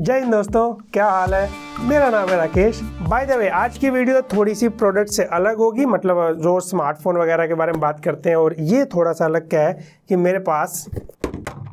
जय हिंद दोस्तों क्या हाल है मेरा नाम है राकेश बाय द वे आज की वीडियो थोड़ी सी प्रोडक्ट से अलग होगी मतलब जो स्मार्टफोन वगैरह के बारे में बात करते हैं और ये थोड़ा सा अलग क्या है कि मेरे पास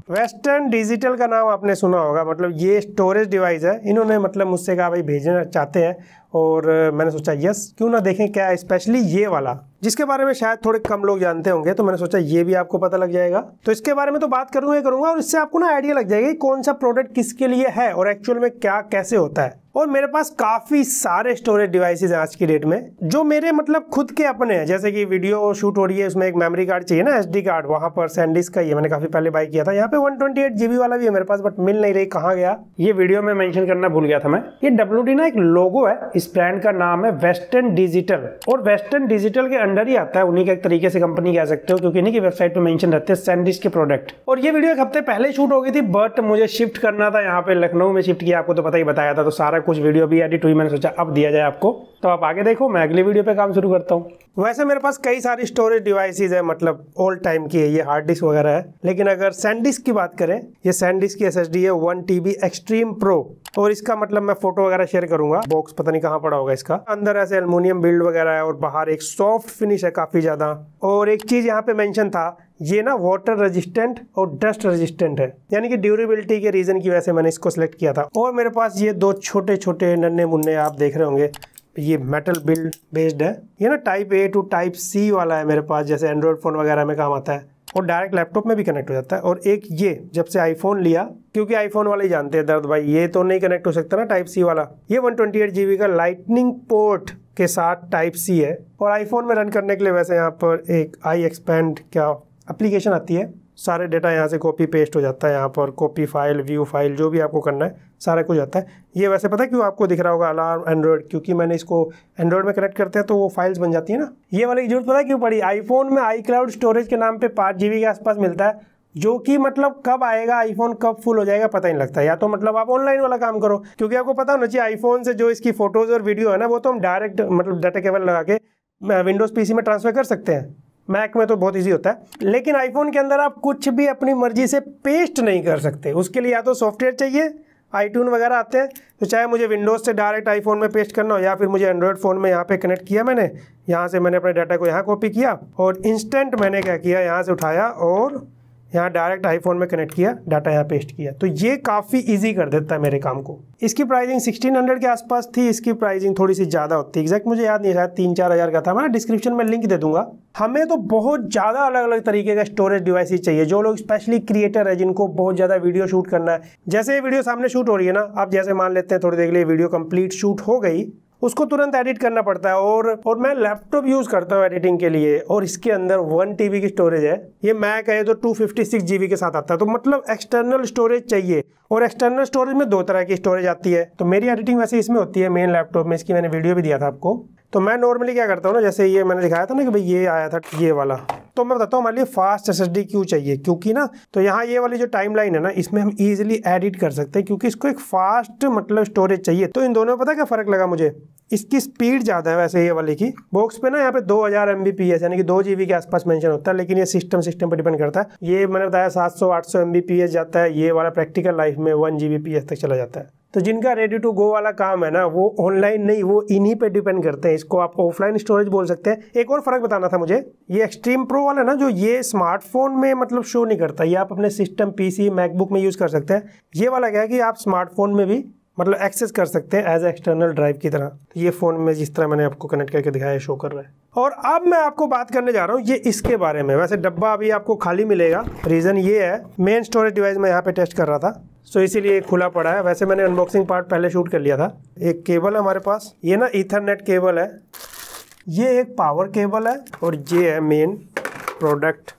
वेस्टर्न डिजिटल का नाम आपने सुना होगा मतलब ये स्टोरेज डिवाइस है इन्होंने मतलब मुझसे कहा भाई भेजना चाहते हैं और मैंने सोचा यस क्यों ना देखें क्या है स्पेशली ये वाला जिसके बारे में शायद थोड़े कम लोग जानते होंगे तो मैंने सोचा ये भी आपको पता लग जाएगा तो इसके बारे में तो बात करूंगा ही करूंगा और इससे आपको ना आइडिया लग जाएगा कि कौन सा प्रोडक्ट किसके लिए है और एक्चुअल में क्या कैसे होता है और मेरे पास काफ़ी सारे स्टोरेज डिवाइसेज आज की डेट में जो मेरे मतलब खुद के अपने हैं जैसे कि वीडियो शूट हो रही है उसमें एक मेमोरी कार्ड चाहिए ना डी कार्ड वहां पर सैंडिस का ये मैंने काफ़ी पहले बाई किया था यहाँ पे एट जीबी वाला भी है मेरे पास बट मिल नहीं रही कहा गया ये वीडियो में मैंशन करना भूल गया था मैं ये डब्ल्यू ना एक लोगो है इस ब्रांड का नाम है वेस्टर्न डिजिटल और वेस्टर्न डिजिटल के अंडर ही आता है उन्हीं का एक तरीके से कंपनी कह सकते हो क्योंकि इनकी वेबसाइट पर मेंशन रहते हैं सैंडिश के प्रोडक्ट और ये वीडियो एक हफ्ते पहले शूट हो गई थी बट मुझे शिफ्ट करना था यहाँ पे लखनऊ में शिफ्ट किया आपको तो पता ही बताया था तो सारा कुछ वीडियो भी एडिट हुई मैंने सोचा अब दिया जाए आपको तो आप आगे देखो मैं अगली वीडियो पे काम शुरू करता हूँ वैसे मेरे पास कई सारी स्टोरेज डिवाइसेज है मतलब ओल्ड टाइम की है ये हार्ड डिस्क वगैरह है लेकिन अगर सैंडिस्क की बात करें ये सैंडिस्क की डी है वन बी एक्सट्रीम प्रो और इसका मतलब मैं फोटो वगैरह शेयर करूंगा बॉक्स पता नहीं कहाँ पड़ा होगा इसका अंदर ऐसे अल्मोनियम बिल्ड वगैरह है और बाहर एक सॉफ्ट फिनिश है काफ़ी ज़्यादा और एक चीज़ यहाँ पे मैंशन था ये ना वाटर रेजिस्टेंट और डस्ट रेजिस्टेंट है यानी कि ड्यूरेबिलिटी के रीज़न की वजह से मैंने इसको सिलेक्ट किया था और मेरे पास ये दो छोटे छोटे नन्हे मुन्ने आप देख रहे होंगे ये मेटल बिल्ड बेस्ड है ये ना type A to type C वाला है मेरे पास जैसे एंड्रॉयड फ़ोन वगैरह में काम आता है और डायरेक्ट लैपटॉप में भी कनेक्ट हो जाता है और एक ये जब से आईफोन लिया क्योंकि आईफोन वाले जानते हैं दर्द भाई ये तो नहीं कनेक्ट हो सकता ना टाइप सी वाला ये वन ट्वेंटी का लाइटनिंग पोर्ट के साथ टाइप सी है और आईफोन में रन करने के लिए वैसे यहाँ पर एक आई एक्सपेंड क्या एप्लीकेशन आती है सारे डेटा यहाँ से कॉपी पेस्ट हो जाता है यहाँ पर कॉपी फाइल व्यू फाइल जो भी आपको करना है सारा कुछ आता है ये वैसे पता है क्यों आपको दिख रहा होगा अलार्म एंड्रॉयड क्योंकि मैंने इसको एंड्रॉयड में कनेक्ट करते हैं तो वो फाइल्स बन जाती है ना ये वाली की जरूरत पता है क्यों पड़ी आईफोन में आई क्लाउड स्टोरेज के नाम पर पाँच के आसपास मिलता है जो कि मतलब कब आएगा आईफोन कब फुल हो जाएगा पता नहीं लगता या तो मतलब आप ऑनलाइन वाला काम करो क्योंकि आपको पता होना चाहिए आईफोन से जो इसकी फोटोज़ और वीडियो है ना वो तो हम डायरेक्ट मतलब डाटा केबल लगा के विंडोज़ पीसी में ट्रांसफ़र कर सकते हैं मैक में तो बहुत इजी होता है लेकिन आईफोन के अंदर आप कुछ भी अपनी मर्जी से पेस्ट नहीं कर सकते उसके लिए या तो सॉफ्टवेयर चाहिए आईट्यून वगैरह आते हैं तो चाहे मुझे विंडोज़ से डायरेक्ट आईफोन में पेस्ट करना हो या फिर मुझे एंड्रॉयड फ़ोन में यहाँ पे कनेक्ट किया मैंने यहाँ से मैंने अपने डाटा को यहाँ कॉपी किया और इंस्टेंट मैंने क्या किया यहाँ से उठाया और यहाँ डायरेक्ट आईफोन में कनेक्ट किया डाटा यहाँ पेस्ट किया तो ये काफ़ी इजी कर देता है मेरे काम को इसकी प्राइसिंग 1600 के आसपास थी इसकी प्राइसिंग थोड़ी सी ज़्यादा होती है एग्जैक्ट मुझे याद नहीं शायद तीन चार हज़ार का था मैं डिस्क्रिप्शन में लिंक दे दूंगा हमें तो बहुत ज़्यादा अलग अलग तरीके का स्टोरेज डिवाइस चाहिए जो लोग स्पेशली क्रिएटर है जिनको बहुत ज़्यादा वीडियो शूट करना है जैसे ये वीडियो सामने शूट हो रही है ना आप जैसे मान लेते हैं थोड़ी देर के लिए वीडियो कम्प्लीट शूट हो गई उसको तुरंत एडिट करना पड़ता है और और मैं लैपटॉप यूज़ करता हूँ एडिटिंग के लिए और इसके अंदर वन टी की स्टोरेज है ये मैक है तो टू फिफ्टी सिक्स के साथ आता है तो मतलब एक्सटर्नल स्टोरेज चाहिए और एक्सटर्नल स्टोरेज में दो तरह की स्टोरेज आती है तो मेरी एडिटिंग वैसे इसमें होती है मेन लैपटॉप में इसकी मैंने वीडियो भी दिया था आपको तो मैं नॉर्मली क्या करता हूँ ना जैसे ये मैंने दिखाया था ना कि भाई ये आया था ये वाला तो मैं बताता हूँ हमारे लिए फास्ट एस क्यों चाहिए क्योंकि ना तो यहाँ ये वाली जो टाइम लाइन है ना इसमें हम ईजिली एडिट कर सकते हैं क्योंकि इसको एक फास्ट मतलब स्टोरेज चाहिए तो इन दोनों में पता क्या फ़र्क लगा मुझे इसकी स्पीड ज़्यादा है वैसे ये वाले की बॉक्स पे ना यहाँ पे 2000 हज़ार एम यानी कि दो जी के आसपास मेंशन होता है लेकिन ये सिस्टम सिस्टम पर डिपेंड करता है ये मैंने बताया 700 800 एम जाता है ये वाला प्रैक्टिकल लाइफ में वन जी तक चला जाता है तो जिनका रेडी टू गो वाला काम है ना वो ऑनलाइन नहीं वो इन्हीं पे डिपेंड करते हैं इसको आप ऑफलाइन स्टोरेज बोल सकते हैं एक और फ़र्क बताना था मुझे ये एक्सट्रीम प्रो वाला ना जो ये स्मार्टफोन में मतलब शो नहीं करता ये आप अपने सिस्टम पीसी मैकबुक में यूज़ कर सकते हैं ये वाला क्या है कि आप स्मार्टफोन में भी मतलब एक्सेस कर सकते हैं एज एक्सटर्नल ड्राइव की तरह तो ये फ़ोन में जिस तरह मैंने आपको कनेक्ट करके दिखाया शो कर रहा है और अब मैं आपको बात करने जा रहा हूँ ये इसके बारे में वैसे डब्बा अभी आपको खाली मिलेगा रीज़न ये है मेन स्टोरेज डिवाइस मैं यहाँ पे टेस्ट कर रहा था सो इसीलिए खुला पड़ा है वैसे मैंने अनबॉक्सिंग पार्ट पहले शूट कर लिया था एक केबल है हमारे पास ये ना इथरनेट केबल है ये एक पावर केबल है और ये है मेन प्रोडक्ट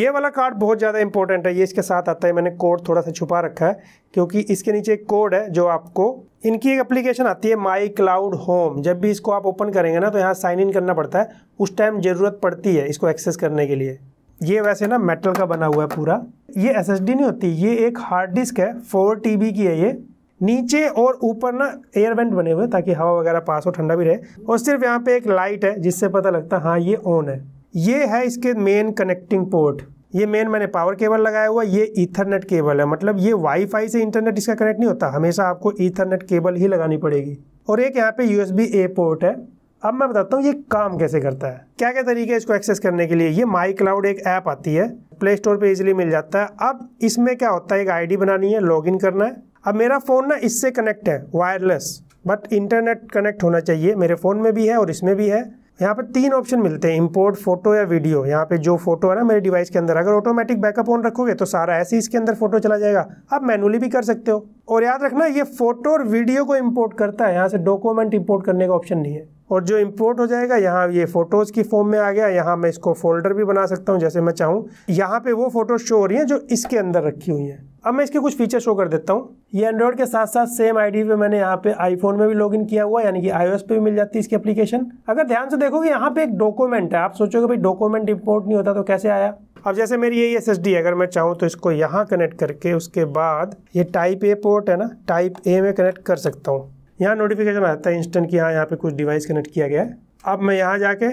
ये वाला कार्ड बहुत ज़्यादा इंपॉर्टेंट है ये इसके साथ आता है मैंने कोड थोड़ा सा छुपा रखा है क्योंकि इसके नीचे एक कोड है जो आपको इनकी एक एप्लीकेशन आती है माई क्लाउड होम जब भी इसको आप ओपन करेंगे ना तो यहाँ साइन इन करना पड़ता है उस टाइम ज़रूरत पड़ती है इसको एक्सेस करने के लिए ये वैसे ना मेटल का बना हुआ है पूरा ये एस नहीं होती ये एक हार्ड डिस्क है फोर टी की है ये नीचे और ऊपर ना एयर वेंट बने हुए ताकि हवा वगैरह पास हो ठंडा भी रहे और सिर्फ यहाँ पे एक लाइट है जिससे पता लगता है हाँ ये ऑन है ये है इसके मेन कनेक्टिंग पोर्ट ये मेन मैंने पावर केबल लगाया हुआ ये इथरनेट केबल है मतलब ये वाईफाई से इंटरनेट इसका कनेक्ट नहीं होता हमेशा आपको ईथरनेट केबल ही लगानी पड़ेगी और एक यहाँ पे यूएसबी ए पोर्ट है अब मैं बताता हूँ ये काम कैसे करता है क्या क्या तरीके इसको एक्सेस करने के लिए ये माई क्लाउड एक ऐप आती है प्ले स्टोर पर इजिली मिल जाता है अब इसमें क्या होता है एक आईडी बनानी है लॉगिन करना है अब मेरा फ़ोन ना इससे कनेक्ट है वायरलेस बट इंटरनेट कनेक्ट होना चाहिए मेरे फ़ोन में भी है और इसमें भी है यहाँ पर तीन ऑप्शन मिलते हैं इंपोर्ट फोटो या वीडियो यहाँ पे जो फोटो है ना मेरे डिवाइस के अंदर अगर ऑटोमेटिक बैकअप ऑन रखोगे तो सारा ऐसे ही इसके अंदर फोटो चला जाएगा आप मैनुअली भी कर सकते हो और याद रखना ये फोटो और वीडियो को इम्पोर्ट करता है यहाँ से डॉक्यूमेंट इम्पोर्ट करने का ऑप्शन नहीं है और जो इम्पोर्ट हो जाएगा यहाँ ये फ़ोटोज़ की फॉर्म में आ गया यहाँ मैं इसको फोल्डर भी बना सकता हूँ जैसे मैं चाहूँ यहाँ पे वो फ़ोटोज़ शो हो रही हैं जो इसके अंदर रखी हुई हैं अब मैं इसके कुछ फीचर शो कर देता हूँ ये एंड्रॉयड के साथ साथ सेम आईडी पे मैंने यहाँ पे आईफोन में भी लॉगिन किया हुआ यानी कि आईओएस पे भी मिल जाती है इसकी एप्लीकेशन अगर ध्यान से देखोगे यहाँ पे एक डॉक्यूमेंट है आप सोचोगे भाई डॉक्यूमेंट इम्पोर्ट नहीं होता तो कैसे आया अब जैसे मेरी ये एस एस है अगर मैं चाहूँ तो इसको यहाँ कनेक्ट करके उसके बाद ये टाइप ए पोर्ट है ना टाइप ए में कनेक्ट कर सकता हूँ यहाँ नोटिफिकेशन आता है इंस्टेंट कि हाँ यहाँ पे कुछ डिवाइस कनेक्ट किया गया है अब मैं यहाँ जाके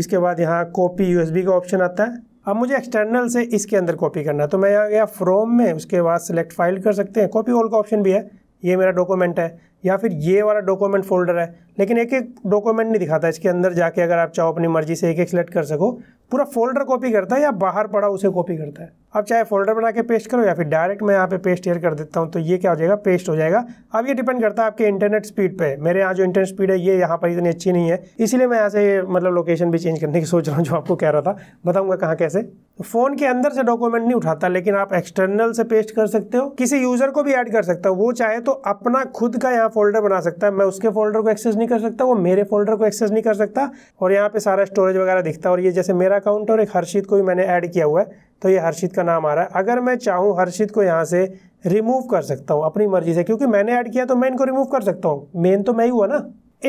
इसके बाद यहाँ कॉपी यूएसबी का ऑप्शन आता है अब मुझे एक्सटर्नल से इसके अंदर कॉपी करना है तो मैं यहाँ गया फ्रोम में उसके बाद सेलेक्ट फाइल कर सकते हैं कॉपी ऑल का ऑप्शन भी है ये मेरा डॉक्यूमेंट है या फिर ये वाला डॉक्यूमेंट फोल्डर है लेकिन एक एक डॉक्यूमेंट नहीं दिखाता इसके अंदर जाके अगर आप चाहो अपनी मर्जी से एक एक सेलेक्ट कर सको पूरा फोल्डर कॉपी करता है या बाहर पड़ा उसे कॉपी करता है अब चाहे फोल्डर बना के पेस्ट करो या फिर डायरेक्ट मैं यहाँ पे पेस्ट एयर कर देता हूँ तो ये क्या हो जाएगा पेस्ट हो जाएगा अब ये डिपेंड करता है आपके इंटरनेट स्पीड पे मेरे यहाँ जो इंटरनेट स्पीड है ये यहाँ पर इतनी अच्छी नहीं है इसलिए मैं यहाँ से मतलब लोकेशन भी चेंज करने की सोच रहा हूँ जो आपको कह रहा था बताऊँगा कहाँ कैसे तो फ़ोन के अंदर से डॉक्यूमेंट नहीं उठाता लेकिन आप एक्सटर्नल से पेस्ट कर सकते हो किसी यूज़र को भी ऐड कर सकते हो वो चाहे तो अपना खुद का यहाँ अपना फोल्डर बना सकता है मैं उसके फोल्डर को एक्सेस नहीं कर सकता वो मेरे फोल्डर को एक्सेस नहीं कर सकता और यहाँ पे सारा स्टोरेज वगैरह दिखता है और ये जैसे मेरा अकाउंट और एक हर्षित को भी मैंने ऐड किया हुआ है तो ये हर्षित का नाम आ रहा है अगर मैं चाहूँ हर्षित को यहाँ से रिमूव कर सकता हूँ अपनी मर्जी से क्योंकि मैंने ऐड किया तो मैं इनको रिमूव कर सकता हूँ मेन तो मैं ही हुआ ना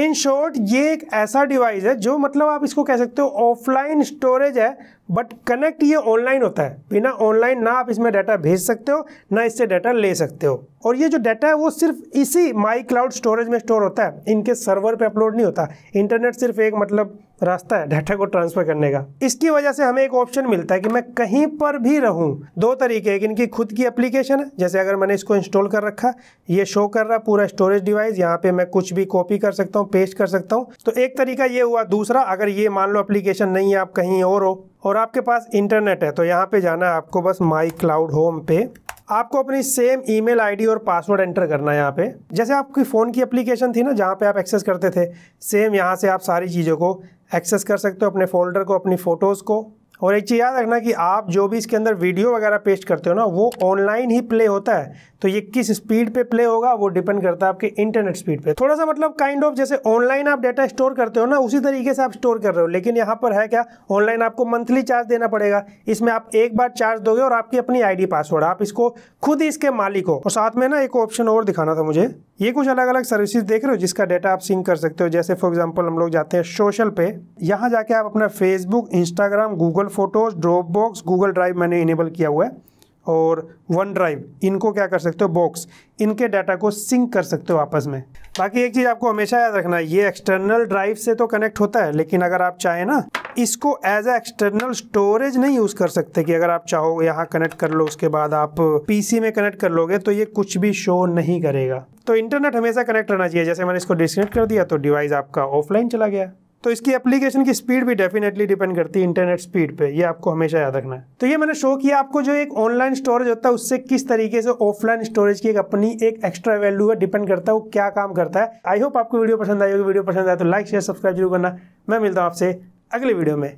इन शॉर्ट ये एक ऐसा डिवाइस है जो मतलब आप इसको कह सकते हो ऑफलाइन स्टोरेज है बट कनेक्ट ये ऑनलाइन होता है बिना ऑनलाइन ना आप इसमें डाटा भेज सकते हो ना इससे डाटा ले सकते हो और ये जो डाटा है वो सिर्फ इसी माई क्लाउड स्टोरेज में स्टोर होता है इनके सर्वर पे अपलोड नहीं होता इंटरनेट सिर्फ एक मतलब रास्ता है डाटा को ट्रांसफर करने का इसकी वजह से हमें एक ऑप्शन मिलता है कि मैं कहीं पर भी रहूं दो तरीके एक इनकी खुद की एप्लीकेशन है जैसे अगर मैंने इसको इंस्टॉल कर रखा ये शो कर रहा पूरा स्टोरेज डिवाइस यहाँ पे मैं कुछ भी कॉपी कर सकता हूँ पेस्ट कर सकता हूँ तो एक तरीका ये हुआ दूसरा अगर ये मान लो एप्लीकेशन नहीं है आप कहीं और हो और आपके पास इंटरनेट है तो यहाँ पे जाना है आपको बस माई क्लाउड होम पे आपको अपनी सेम ईमेल आईडी और पासवर्ड एंटर करना है यहाँ पे जैसे आपकी फ़ोन की एप्लीकेशन थी ना जहाँ पे आप एक्सेस करते थे सेम यहाँ से आप सारी चीज़ों को एक्सेस कर सकते हो अपने फोल्डर को अपनी फ़ोटोज़ को और एक चीज़ याद रखना कि आप जो भी इसके अंदर वीडियो वगैरह पेस्ट करते हो ना वो ऑनलाइन ही प्ले होता है तो ये किस स्पीड पे प्ले होगा वो डिपेंड करता है आपके इंटरनेट स्पीड पे थोड़ा सा मतलब काइंड ऑफ जैसे ऑनलाइन आप डाटा स्टोर करते हो ना उसी तरीके से आप स्टोर कर रहे हो लेकिन यहाँ पर है क्या ऑनलाइन आपको मंथली चार्ज देना पड़ेगा इसमें आप एक बार चार्ज दोगे और आपकी अपनी आई पासवर्ड आप इसको खुद ही इसके मालिक हो और साथ में ना एक ऑप्शन और दिखाना था मुझे ये कुछ अलग अलग सर्विसेज देख रहे हो जिसका डाटा आप सिंक कर सकते हो जैसे फॉर एग्जाम्पल हम लोग जाते हैं सोशल पे यहाँ जाके आप अपना Facebook Instagram Google Google Photos Dropbox Google Drive मैंने इनेबल किया हुआ है और वन ड्राइव इनको क्या कर सकते हो बॉक्स इनके डाटा को सिंक कर सकते हो आपस में बाकी एक चीज़ आपको हमेशा याद रखना है ये एक्सटर्नल ड्राइव से तो कनेक्ट होता है लेकिन अगर आप चाहें ना इसको एज ए एक्सटर्नल स्टोरेज नहीं यूज़ कर सकते कि अगर आप चाहो यहाँ कनेक्ट कर लो उसके बाद आप पीसी में कनेक्ट कर लोगे तो ये कुछ भी शो नहीं करेगा तो इंटरनेट हमेशा कनेक्ट रहना चाहिए जैसे मैंने इसको डिसकनेक्ट कर दिया तो डिवाइस आपका ऑफलाइन चला गया तो इसकी एप्लीकेशन की स्पीड भी डेफिनेटली डिपेंड करती है इंटरनेट स्पीड पे ये आपको हमेशा याद रखना है तो ये मैंने शो किया आपको जो एक ऑनलाइन स्टोरेज होता है उससे किस तरीके से ऑफलाइन स्टोरेज की एक अपनी एक एक्स्ट्रा वैल्यू है डिपेंड करता है वो क्या काम करता है आई होप आपको वीडियो पसंद आई होगी वीडियो पसंद आए तो लाइक शेयर सब्सक्राइब जरूर करना मैं मिलता हूँ आपसे अगले वीडियो में